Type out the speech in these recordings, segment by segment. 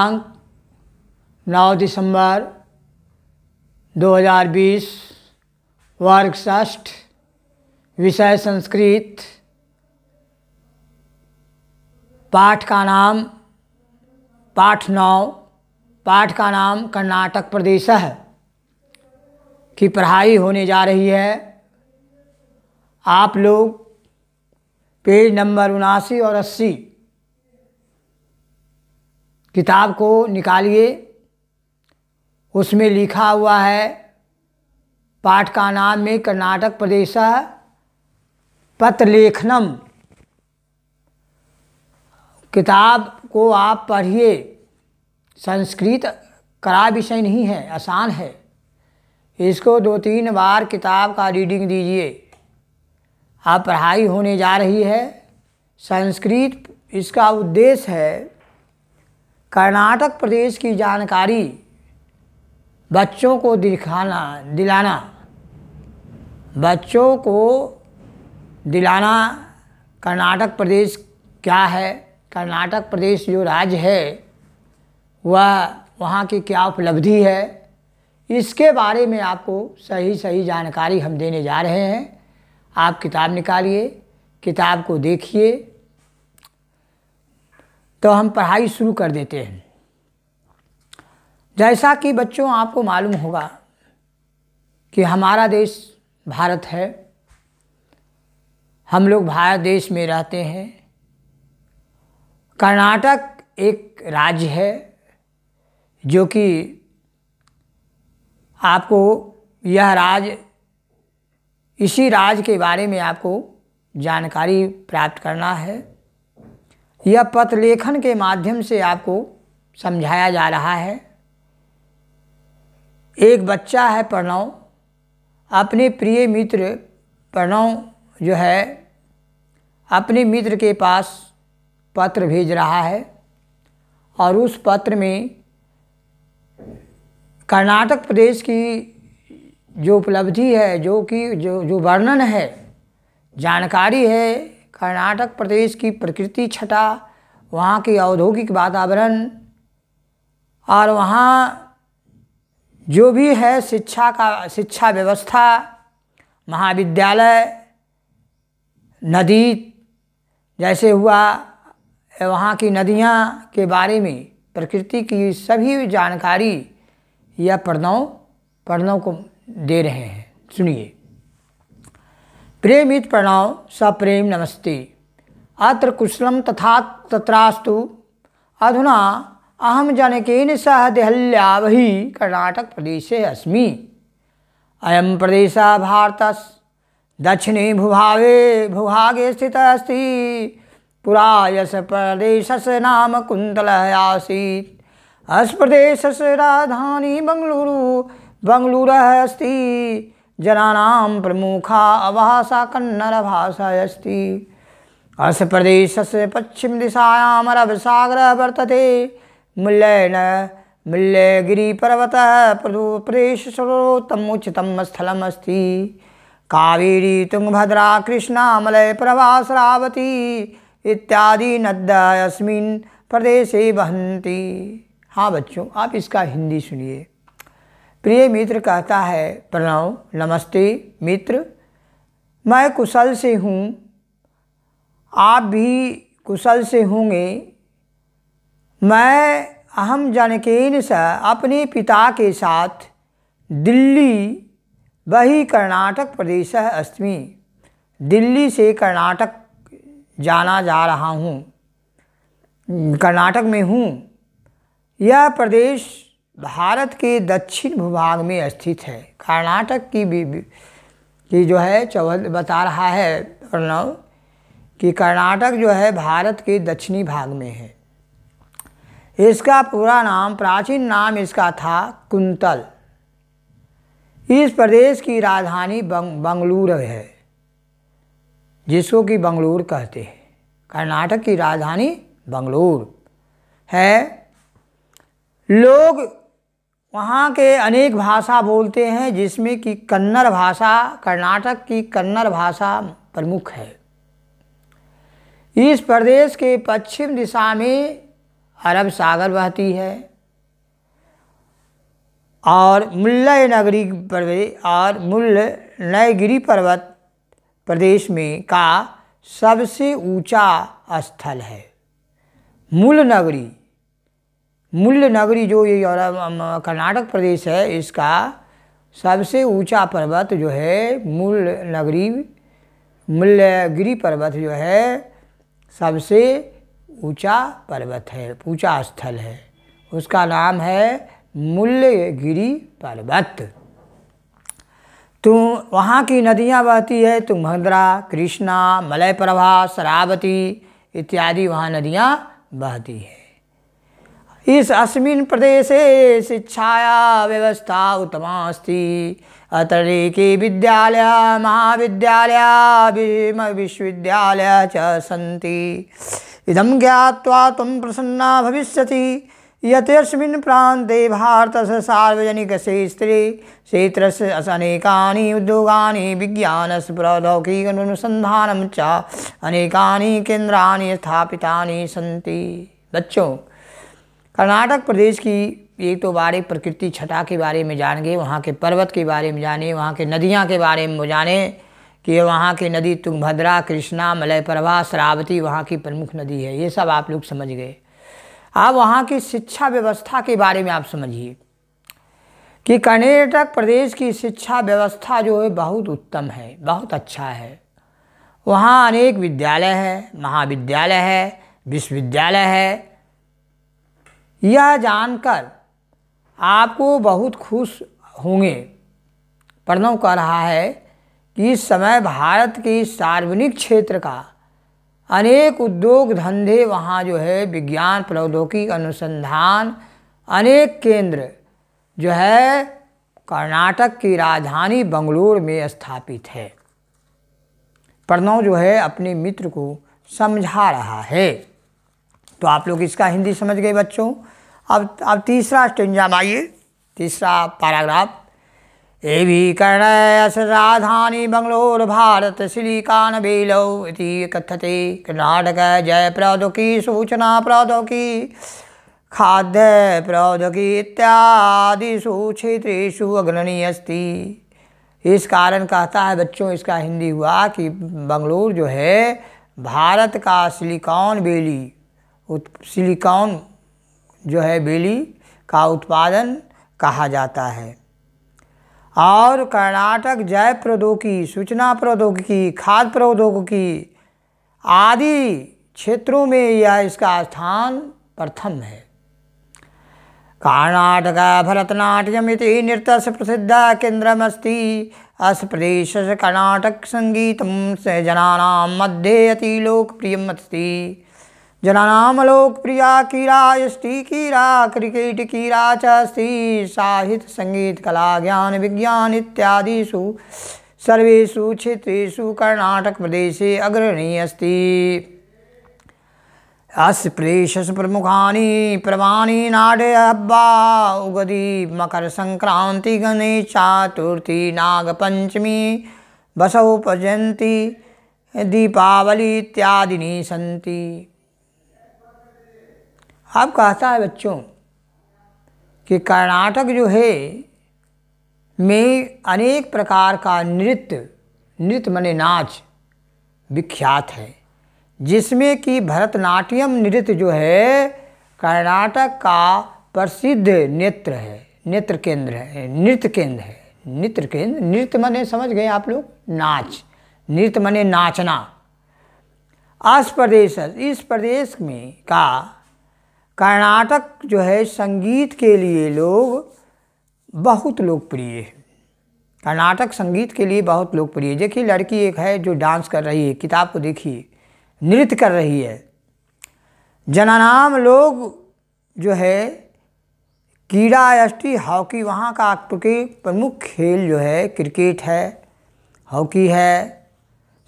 दिनांक नौ दिसंबर 2020 वर्ग षष्ठ विषय संस्कृत पाठ का नाम पाठ नौ पाठ का नाम कर्नाटक प्रदेश है की पढ़ाई होने जा रही है आप लोग पेज नंबर उनासी और अस्सी किताब को निकालिए उसमें लिखा हुआ है पाठ का नाम में कर्नाटक प्रदेश पत्रलेखनम किताब को आप पढ़िए संस्कृत कड़ा विषय नहीं है आसान है इसको दो तीन बार किताब का रीडिंग दीजिए आप पढ़ाई होने जा रही है संस्कृत इसका उद्देश्य है कर्नाटक प्रदेश की जानकारी बच्चों को दिखाना दिलाना बच्चों को दिलाना कर्नाटक प्रदेश क्या है कर्नाटक प्रदेश जो राज्य है वह वहाँ की क्या उपलब्धि है इसके बारे में आपको सही सही जानकारी हम देने जा रहे हैं आप किताब निकालिए किताब को देखिए तो हम पढ़ाई शुरू कर देते हैं जैसा कि बच्चों आपको मालूम होगा कि हमारा देश भारत है हम लोग भारत देश में रहते हैं कर्नाटक एक राज्य है जो कि आपको यह राज इसी राज के बारे में आपको जानकारी प्राप्त करना है यह पत्र लेखन के माध्यम से आपको समझाया जा रहा है एक बच्चा है प्रणव अपने प्रिय मित्र प्रणव जो है अपने मित्र के पास पत्र भेज रहा है और उस पत्र में कर्नाटक प्रदेश की जो उपलब्धि है जो कि जो जो वर्णन है जानकारी है कर्नाटक प्रदेश की प्रकृति छटा वहाँ की औद्योगिक वातावरण और वहाँ जो भी है शिक्षा का शिक्षा व्यवस्था महाविद्यालय नदी जैसे हुआ वहाँ की नदियाँ के बारे में प्रकृति की सभी जानकारी यह प्रणव प्रणव को दे रहे हैं सुनिए प्रेमित स सप्रेम नमस्ते अत्र कुशल तथा तत्रास्तु अधुना अहम जनक सह बही कर्नाटक प्रदेशे अस् अयम प्रदेश भारत दक्षिणी भूभागे भूभागे स्थित अस्त पुरा यस प्रदेशस्य नाम कुन्तलः आसी अस् प्रदेशस्य राजधानी बङ्गलूरु बंगलूर अस्ती जना प्रमुखा भाषा प्रदेश से पश्चिम दिशायाम पश्चिमदिशायाम् सागर वर्तते प्रदेश सर्वोत्तम उच्चतम स्थलमस्ति कावेरी तुंगभद्रा कृष्णा मलयप्रभा श्रावती इत्यादि नद्यः अस्मिन् प्रदेशे बहन्ति हाँ बच्चों आप इसका हिंदी सुनिए प्रिय मित्र कहता है प्रणव नमस्ते मित्र मैं कुशल से हूँ आप भी कुशल से होंगे मैं अहम जनकेन से अपने पिता के साथ दिल्ली वही कर्नाटक प्रदेश है अस्मी दिल्ली से कर्नाटक जाना जा रहा हूँ कर्नाटक में हूँ यह प्रदेश भारत के दक्षिण भूभाग में स्थित है कर्नाटक की भी, भी जो है चौहद बता रहा है प्रणव कि कर्नाटक जो है भारत के दक्षिणी भाग में है इसका पूरा नाम प्राचीन नाम इसका था कुंतल इस प्रदेश की राजधानी बंग, बंगलूर है जिसको कि बंगलूर कहते हैं कर्नाटक की राजधानी बंगलूर है लोग वहाँ के अनेक भाषा बोलते हैं जिसमें कि कन्नड़ भाषा कर्नाटक की कन्नड़ भाषा प्रमुख है इस प्रदेश के पश्चिम दिशा में अरब सागर बहती है और मुल्लय नगरी और मुल्ल नयगिरी पर्वत प्रदेश में का सबसे ऊंचा स्थल है मूल नगरी मूल्य नगरी जो ये कर्नाटक प्रदेश है इसका सबसे ऊंचा पर्वत जो है मूल्य नगरी मूल्यगिरी पर्वत जो है सबसे ऊंचा पर्वत है ऊंचा स्थल है उसका नाम है मूल्यगिरी पर्वत तो वहाँ की नदियाँ बहती है तुंगभद्रा तो कृष्णा मलय प्रभा शरावती इत्यादि वहाँ नदियाँ बहती है इस अस्मिन प्रदेशे शिक्षाया व्यवस्था उत्तमास्ति अतिरेके विद्यालया महाविद्यालया विश्वविद्यालया विश्वविद्यालय सन्ति इदम ज्ञावा तुम प्रसन्ना भविष्य प्रांते भारत से सार्वजनिक प्रान्ते क्षेत्र से अनेका अनेकानि विज्ञान विज्ञानस्प्रौद्योगिकनुसन्धानं च अनेकानि केन्द्र स्थापितानि सी बच्चों कर्नाटक प्रदेश की एक तो बारे प्रकृति छटा के बारे में जानेंगे वहाँ के पर्वत के बारे में जाने वहाँ के नदियाँ के बारे में जाने कि वहाँ की नदी तुंगभद्रा कृष्णा मलय प्रभा शरावती वहाँ की प्रमुख नदी है ये सब आप लोग समझ गए आप वहाँ की शिक्षा व्यवस्था के बारे में आप समझिए कि कर्नाटक प्रदेश की शिक्षा व्यवस्था जो है बहुत उत्तम है बहुत अच्छा है वहाँ अनेक विद्यालय है महाविद्यालय है विश्वविद्यालय है यह जानकर आपको बहुत खुश होंगे प्रणव कह रहा है कि इस समय भारत के सार्वजनिक क्षेत्र का अनेक उद्योग धंधे वहाँ जो है विज्ञान प्रौद्योगिकी अनुसंधान अनेक केंद्र जो है कर्नाटक की राजधानी बंगलोर में स्थापित है प्रणव जो है अपने मित्र को समझा रहा है तो आप लोग इसका हिंदी समझ गए बच्चों अब अब तीसरा स्टेंजाम आइए तीसरा पैराग्राफ ए भी कर्ण अस राधानी बंगलोर भारत श्रीकान बेलो इति कथते कर्नाटक जय प्रौद्योगी सूचना प्रौद्योगी खाद्य प्रौद्योगी इत्यादि क्षेत्रेषु अग्रणी अस्ति इस कारण कहता है बच्चों इसका हिंदी हुआ कि बंगलोर जो है भारत का सिलिकॉन बेली सिलिकॉन जो है बेली का उत्पादन कहा जाता है और कर्नाटक जैव प्रौद्योगिकी सूचना प्रौद्योगिकी खाद्य प्रौद्योगिकी आदि क्षेत्रों में यह इसका स्थान प्रथम है कर्नाटक भरतनाट्यम नृत्य से प्रसिद्ध केन्द्रमस्ति अस प्रदेश कर्नाटक संगीत से जना मध्य अति लोकप्रियम जनानाम लोकप्रिया कीरा यष्टि कीरा क्रिकेट कीरा चस्ती साहित्य संगीत कला ज्ञान विज्ञान इत्यादिषु सर्वेषु कर्नाटक प्रदेश अग्रणी अस्ति प्रदेश प्रमुखा प्रमुखानि पर्वाणि हब्बा उगदी मकर संक्रांति गणेश चतुर्थी नागपंचमी पजयन्ती दीपावली इत्यादि सी अब कहता है बच्चों कि कर्नाटक जो है में अनेक प्रकार का नृत्य नृत्य मने नाच विख्यात है जिसमें कि भरतनाट्यम नृत्य जो है कर्नाटक का प्रसिद्ध नेत्र है नेत्र केंद्र है नृत्य केंद्र है नृत्य केंद्र नृत्य मने समझ गए आप लोग नाच नृत्य मने नाचना आस प्रदेश इस प्रदेश में का कर्नाटक जो है संगीत के लिए लोग बहुत लोकप्रिय है कर्नाटक संगीत के लिए बहुत लोकप्रिय देखिए लड़की एक है जो डांस कर रही है किताब को देखिए नृत्य कर रही है जनानाम लोग जो है कीड़ा अष्टी हॉकी वहाँ का आपके प्रमुख खेल जो है क्रिकेट है हॉकी है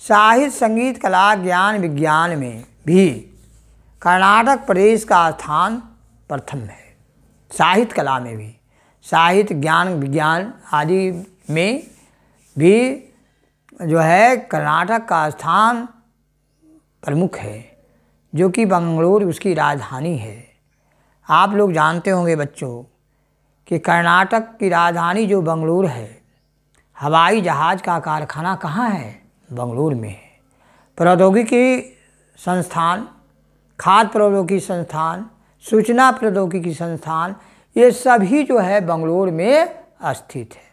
साहित्य संगीत कला ज्ञान विज्ञान में भी कर्नाटक प्रदेश का स्थान प्रथम है साहित्य कला में भी साहित्य ज्ञान विज्ञान आदि में भी जो है कर्नाटक का स्थान प्रमुख है जो कि बंगलोर उसकी राजधानी है आप लोग जानते होंगे बच्चों कि कर्नाटक की राजधानी जो बंगलोर है हवाई जहाज़ का कारखाना कहाँ है बंगलोर में है प्रौद्योगिकी संस्थान खाद्य प्रौद्योगिकी संस्थान सूचना प्रौद्योगिकी संस्थान ये सभी जो है बंगलोर में स्थित है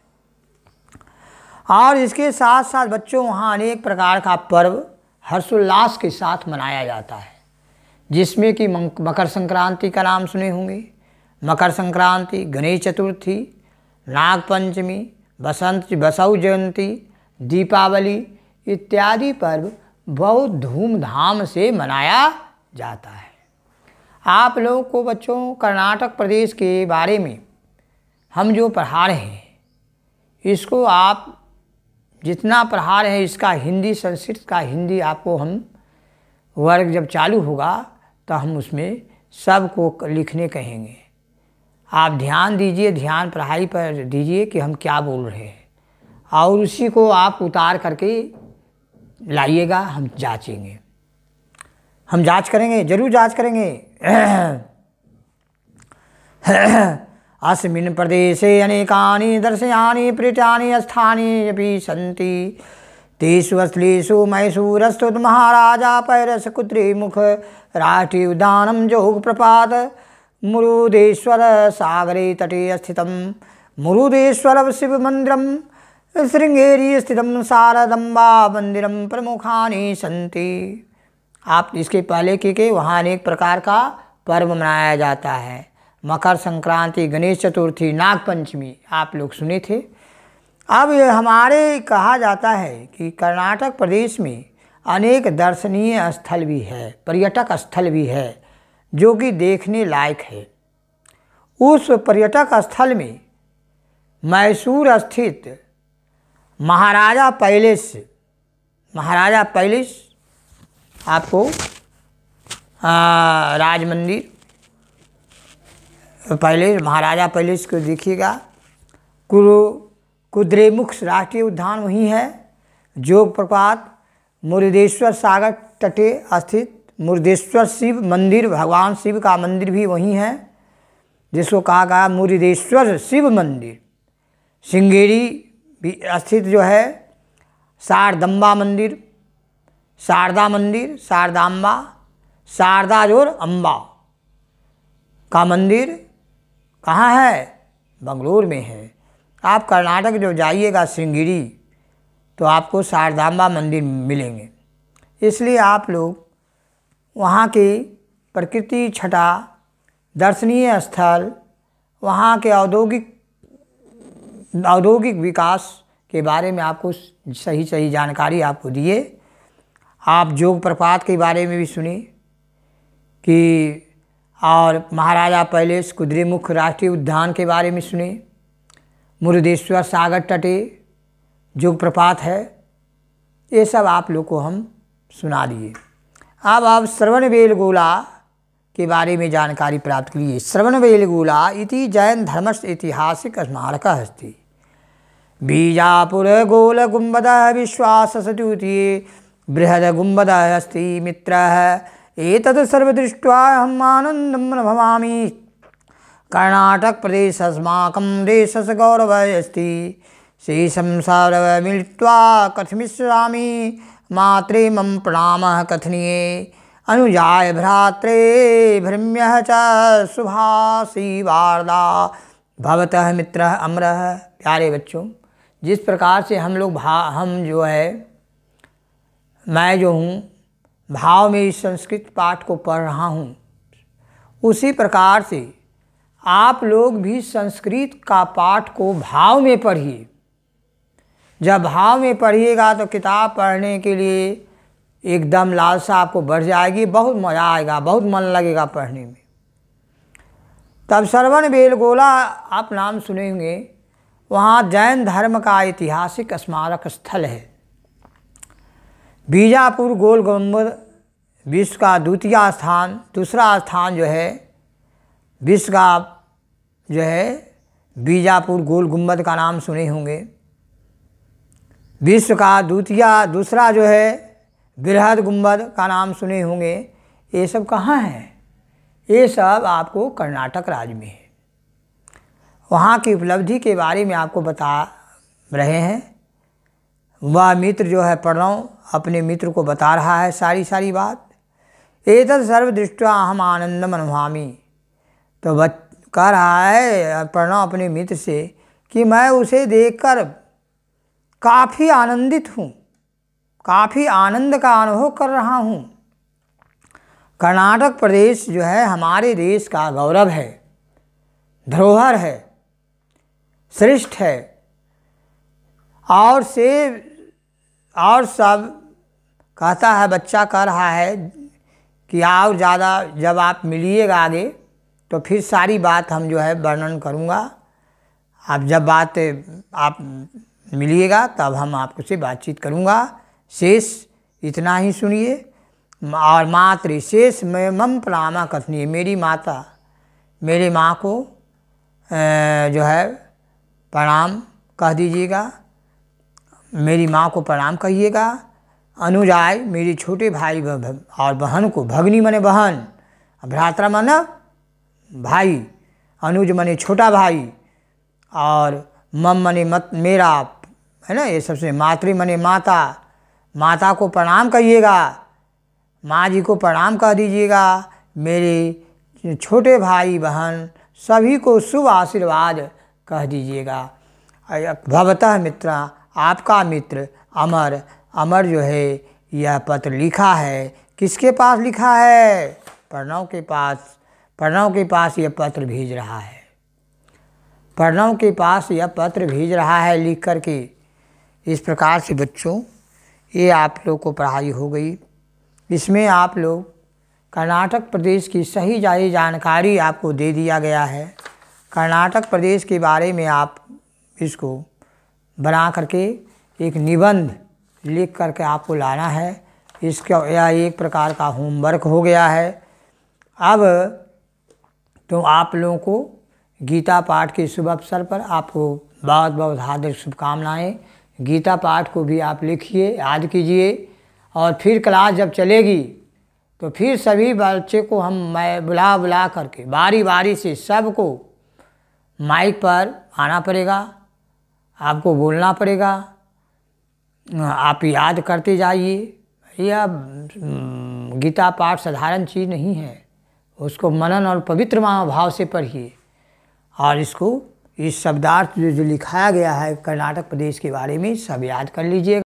और इसके साथ साथ बच्चों वहाँ अनेक प्रकार का पर्व हर्षोल्लास के साथ मनाया जाता है जिसमें कि मकर संक्रांति का नाम सुने होंगे मकर संक्रांति गणेश चतुर्थी नाग पंचमी बसंत बसऊ जयंती दीपावली इत्यादि पर्व बहुत धूमधाम से मनाया जाता है आप लोग को बच्चों कर्नाटक प्रदेश के बारे में हम जो पढ़ा रहे हैं इसको आप जितना पढ़ा रहे हैं इसका हिंदी संस्कृत का हिंदी आपको हम वर्ग जब चालू होगा तो हम उसमें सबको लिखने कहेंगे आप ध्यान दीजिए ध्यान पढ़ाई पर दीजिए कि हम क्या बोल रहे हैं और उसी को आप उतार करके लाइएगा हम जांचेंगे हम जांच करेंगे जरूर जांच करेंगे अस्मिन प्रदेशे अनेकानि दर्शयानि पर्यटानि स्थानी अपि सन्ति तेषु मैसूरस्तु महाराजा मुख राष्ट्रीय जोग जोगप्रपात मुरुदेश्वर सागरे तटे स्थित मुरुदेश्वर मंदिर श्रृंगेरी स्थित शारदम्बा मंदिर प्रमुखानि सन्ति आप इसके पहले के वहाँ अनेक प्रकार का पर्व मनाया जाता है मकर संक्रांति गणेश चतुर्थी नाग पंचमी आप लोग सुने थे अब ये हमारे कहा जाता है कि कर्नाटक प्रदेश में अनेक दर्शनीय स्थल भी है पर्यटक स्थल भी है जो कि देखने लायक है उस पर्यटक स्थल में मैसूर स्थित महाराजा पैलेस महाराजा पैलेस आपको हाँ, राज मंदिर पहले महाराजा पैलेस को देखिएगा कुरु कुद्रेमुख राष्ट्रीय उद्यान वहीं है जोग प्रपात मुर्देश्वर सागर तटे स्थित मुर्देश्वर शिव मंदिर भगवान शिव का मंदिर भी वहीं है जिसको कहा गया मुर्देश्वर शिव मंदिर सिंगेरी भी स्थित जो है सारदम्बा मंदिर शारदा मंदिर शारदाम्बा शारदाजोर अम्बा का मंदिर कहाँ है बंगलोर में है आप कर्नाटक जो जाइएगा सिंगिरी तो आपको शारदाम्बा मंदिर मिलेंगे इसलिए आप लोग वहाँ की प्रकृति छटा दर्शनीय स्थल वहाँ के औद्योगिक औद्योगिक विकास के बारे में आपको सही सही जानकारी आपको दिए आप जोग प्रपात के बारे में भी सुने कि और महाराजा पैलेस कुद्रीमुख राष्ट्रीय उद्यान के बारे में सुने मुरुदेश्वर सागर तटे जोग प्रपात है ये सब आप लोग को हम सुना दिए अब आप श्रवण बेलगोला के बारे में जानकारी प्राप्त करिए श्रवण बेलगोला इति जैन धर्मस्थ ऐतिहासिक स्मारक हस्ती बीजापुर गोल गुम्बद विश्वास सतुतीय मित्र एक एतत् अहम आनंद आनन्दं कर्नाटक प्रदेश अस्माक देश से गौरव अस्ति श्री संसार मिल्वा कथमिष्यामि मात्रे मम प्रणाम कथनीये अनुजाय भ्रात्रे भ्रम्य च सुभाषी मित्र भवतः मित्रः प्यारे बच्चों जिस प्रकार से हम लोग भा हम जो है मैं जो हूँ भाव में इस संस्कृत पाठ को पढ़ रहा हूँ उसी प्रकार से आप लोग भी संस्कृत का पाठ को भाव में पढ़िए जब भाव में पढ़िएगा तो किताब पढ़ने के लिए एकदम लालसा आपको बढ़ जाएगी बहुत मज़ा आएगा बहुत मन लगेगा पढ़ने में तब श्रवण बेलगोला आप नाम सुने होंगे वहाँ जैन धर्म का ऐतिहासिक स्मारक स्थल है बीजापुर गोल गुम्बद विश्व का द्वितीय स्थान दूसरा स्थान जो है विश्व का जो है बीजापुर गोल गुम्बद का नाम सुने होंगे विश्व का द्वितीय दूसरा जो है बृहद गुम्बद का नाम सुने होंगे ये सब कहाँ है ये सब आपको कर्नाटक राज्य में है वहाँ की उपलब्धि के बारे में आपको बता रहे हैं वह मित्र जो है पढ़ रहा हूँ अपने मित्र को बता रहा है सारी सारी बात तथा सर्वदृष्ट अहम आनंद अनुभवामी तो बच कह रहा है पढ़ रहा अपने मित्र से कि मैं उसे देखकर काफ़ी आनंदित हूँ काफ़ी आनंद का अनुभव कर रहा हूँ कर्नाटक प्रदेश जो है हमारे देश का गौरव है धरोहर है श्रेष्ठ है और से और सब कहता है बच्चा कह रहा है कि और ज़्यादा जब आप मिलिएगा आगे तो फिर सारी बात हम जो है वर्णन करूँगा आप जब बात आप मिलिएगा तब हम आपको से बातचीत करूँगा शेष इतना ही सुनिए और मातृ शेष में मम प्रामा कथनी मेरी माता मेरे माँ को जो है प्रणाम कह दीजिएगा मेरी माँ को प्रणाम कहिएगा अनुजाय मेरे छोटे भाई और बहन को भगनी मने बहन भ्रात्रा मन भाई अनुज मने छोटा भाई और मम मने मत मेरा है ना ये सबसे मातृ मने माता माता को प्रणाम कहिएगा माँ जी को प्रणाम कह दीजिएगा मेरे छोटे भाई बहन सभी को शुभ आशीर्वाद कह दीजिएगा भवतः मित्रा आपका मित्र अमर अमर जो है यह पत्र लिखा है किसके पास लिखा है प्रणव के पास प्रणव के पास यह पत्र भेज रहा है प्रणव के पास यह पत्र भेज रहा है लिख कर के इस प्रकार से बच्चों ये आप लोग को पढ़ाई हो गई इसमें आप लोग कर्नाटक प्रदेश की सही जारी जानकारी आपको दे दिया गया है कर्नाटक प्रदेश के बारे में आप इसको बना करके एक निबंध लिख करके आपको लाना है इसका यह एक प्रकार का होमवर्क हो गया है अब तो आप लोगों को गीता पाठ के शुभ अवसर पर आपको बहुत बहुत हार्दिक शुभकामनाएँ गीता पाठ को भी आप लिखिए याद कीजिए और फिर क्लास जब चलेगी तो फिर सभी बच्चे को हम मैं बुला बुला करके बारी बारी से सबको माइक पर आना पड़ेगा आपको बोलना पड़ेगा आप याद करते जाइए यह हम्म, गीता पाठ साधारण चीज़ नहीं है उसको मनन और पवित्र भाव से पढ़िए और इसको इस शब्दार्थ जो जो लिखाया गया है कर्नाटक प्रदेश के बारे में सब याद कर लीजिएगा